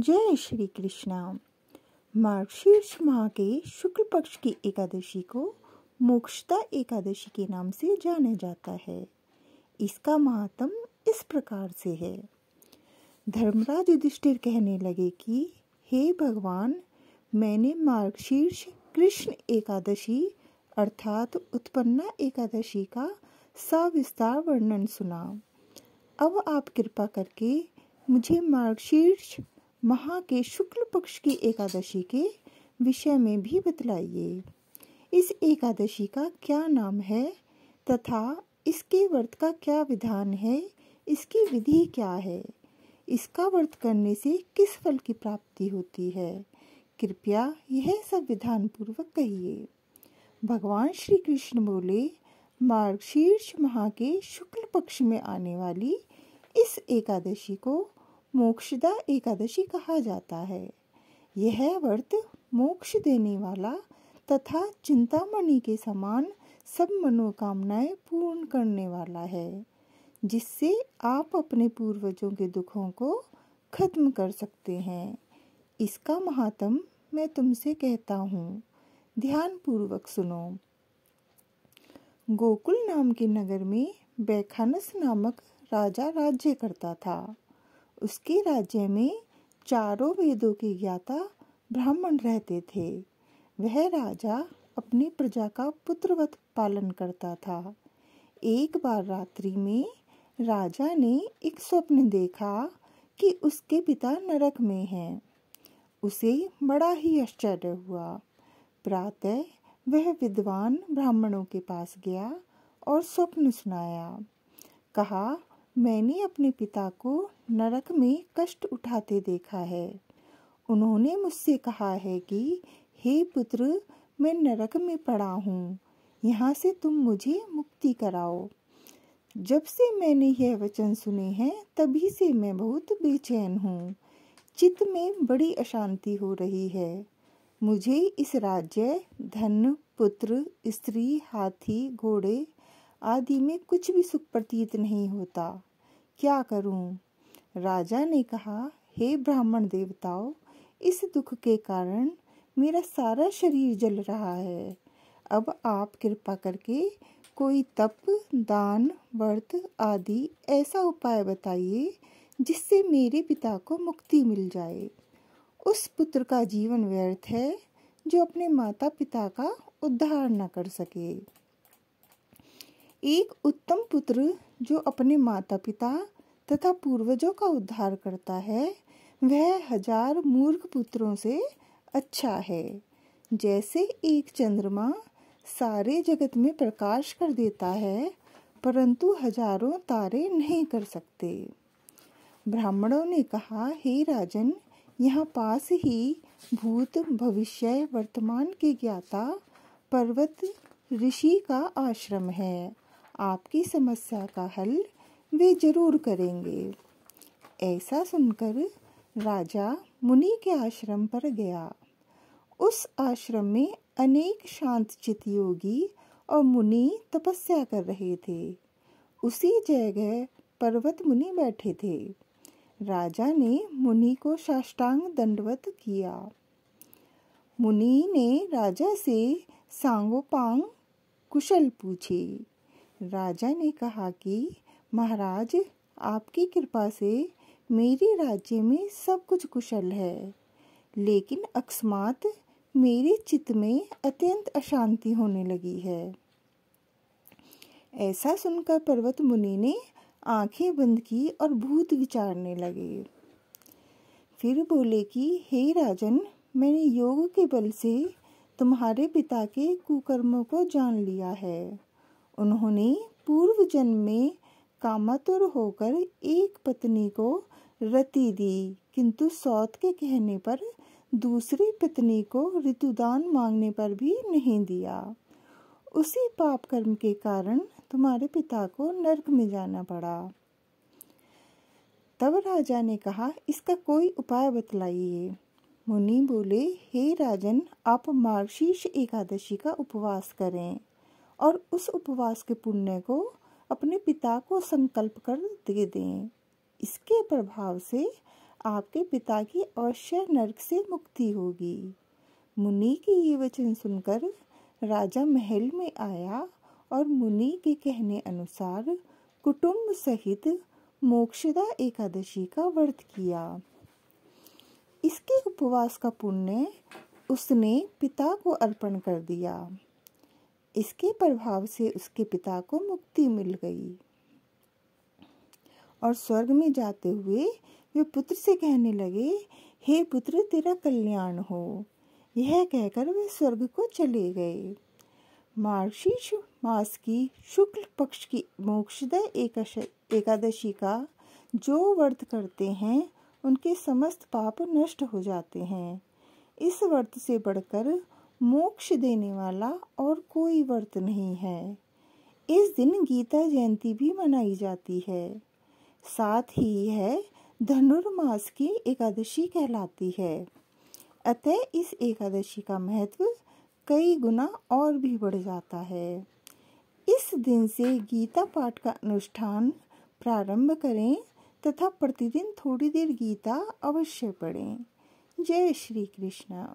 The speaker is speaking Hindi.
जय श्री कृष्णा मार्गशीर्ष माह के शुक्ल पक्ष की एकादशी को मोक्षता एकादशी के नाम से जाना जाता है इसका महात्म इस प्रकार से है धर्मराज युधिष्ठिर कहने लगे कि हे भगवान मैंने मार्गशीर्ष कृष्ण एकादशी अर्थात उत्पन्ना एकादशी का सविस्तार वर्णन सुना अब आप कृपा करके मुझे मार्गशीर्ष महा के शुक्ल पक्ष की एकादशी के विषय में भी बतलाइए इस एकादशी का क्या नाम है तथा इसके व्रत का क्या विधान है इसकी विधि क्या है इसका व्रत करने से किस फल की प्राप्ति होती है कृपया यह सब विधान पूर्वक कहिए भगवान श्री कृष्ण बोले मार्गशीर्ष माह के शुक्ल पक्ष में आने वाली इस एकादशी को मोक्षदा एकादशी कहा जाता है यह व्रत मोक्ष देने वाला तथा चिंतामणि के समान सब मनोकामनाएं पूर्ण करने वाला है जिससे आप अपने पूर्वजों के दुखों को खत्म कर सकते हैं इसका महात्म मैं तुमसे कहता हूँ ध्यान पूर्वक सुनो गोकुल नाम के नगर में बैखानस नामक राजा राज्य करता था उसके राज्य में चारों वेदों के ज्ञाता ब्राह्मण रहते थे वह राजा अपनी प्रजा का पुत्रवत पालन करता था एक बार रात्रि में राजा ने एक स्वप्न देखा कि उसके पिता नरक में हैं उसे बड़ा ही आश्चर्य हुआ प्रातः वह विद्वान ब्राह्मणों के पास गया और स्वप्न सुनाया कहा मैंने अपने पिता को नरक में कष्ट उठाते देखा है उन्होंने मुझसे कहा है कि हे पुत्र मैं नरक में पड़ा हूँ यहाँ से तुम मुझे मुक्ति कराओ जब से मैंने यह वचन सुने हैं तभी से मैं बहुत बेचैन हूँ चित्त में बड़ी अशांति हो रही है मुझे इस राज्य धन पुत्र स्त्री हाथी घोड़े आदि में कुछ भी सुख प्रतीत नहीं होता क्या करूं? राजा ने कहा हे ब्राह्मण देवताओं इस दुख के कारण मेरा सारा शरीर जल रहा है अब आप कृपा करके कोई तप दान व्रत आदि ऐसा उपाय बताइए जिससे मेरे पिता को मुक्ति मिल जाए उस पुत्र का जीवन व्यर्थ है जो अपने माता पिता का उद्धार न कर सके एक उत्तम पुत्र जो अपने माता पिता तथा पूर्वजों का उद्धार करता है वह हजार मूर्ख पुत्रों से अच्छा है जैसे एक चंद्रमा सारे जगत में प्रकाश कर देता है परंतु हजारों तारे नहीं कर सकते ब्राह्मणों ने कहा हे राजन यहाँ पास ही भूत भविष्य वर्तमान के ज्ञाता पर्वत ऋषि का आश्रम है आपकी समस्या का हल वे जरूर करेंगे ऐसा सुनकर राजा मुनि के आश्रम पर गया उस आश्रम में अनेक चित योगी और मुनि तपस्या कर रहे थे उसी जगह पर्वत मुनि बैठे थे राजा ने मुनि को साष्टांग दंडवत किया मुनि ने राजा से सांगोपांग कुशल पूछी राजा ने कहा कि महाराज आपकी कृपा से मेरे राज्य में सब कुछ कुशल है लेकिन अकस्मात मेरे चित्त में अत्यंत अशांति होने लगी है ऐसा सुनकर पर्वत मुनि ने आंखें बंद की और भूत विचारने लगे फिर बोले कि हे राजन मैंने योग के बल से तुम्हारे पिता के कुकर्मों को जान लिया है उन्होंने पूर्व जन्म में कामातुर होकर एक पत्नी को रति दी किंतु सौत के कहने पर दूसरी पत्नी को ऋतुदान मांगने पर भी नहीं दिया उसी पाप कर्म के कारण तुम्हारे पिता को नरक में जाना पड़ा तब राजा ने कहा इसका कोई उपाय बतलाइए मुनि बोले हे राजन आप मार्गशीर्ष एकादशी का उपवास करें और उस उपवास के पुण्य को अपने पिता को संकल्प कर दे दें इसके प्रभाव से आपके पिता की अवश्य नरक से मुक्ति होगी मुनि की ये वचन सुनकर राजा महल में आया और मुनि के कहने अनुसार कुटुंब सहित मोक्षदा एकादशी का व्रत किया इसके उपवास का पुण्य उसने पिता को अर्पण कर दिया इसके प्रभाव से उसके पिता को मुक्ति मिल गई और स्वर्ग में जाते हुए वे पुत्र से कहने लगे हे पुत्र तेरा कल्याण हो यह कहकर वे स्वर्ग को चले गए मार्शीष मास की शुक्ल पक्ष की मोक्षदय एकादशी का जो व्रत करते हैं उनके समस्त पाप नष्ट हो जाते हैं इस व्रत से बढ़कर मोक्ष देने वाला और कोई व्रत नहीं है इस दिन गीता जयंती भी मनाई जाती है साथ ही यह धनुर्मास की एकादशी कहलाती है अतः इस एकादशी का महत्व कई गुना और भी बढ़ जाता है इस दिन से गीता पाठ का अनुष्ठान प्रारंभ करें तथा प्रतिदिन थोड़ी देर गीता अवश्य पढ़ें जय श्री कृष्णा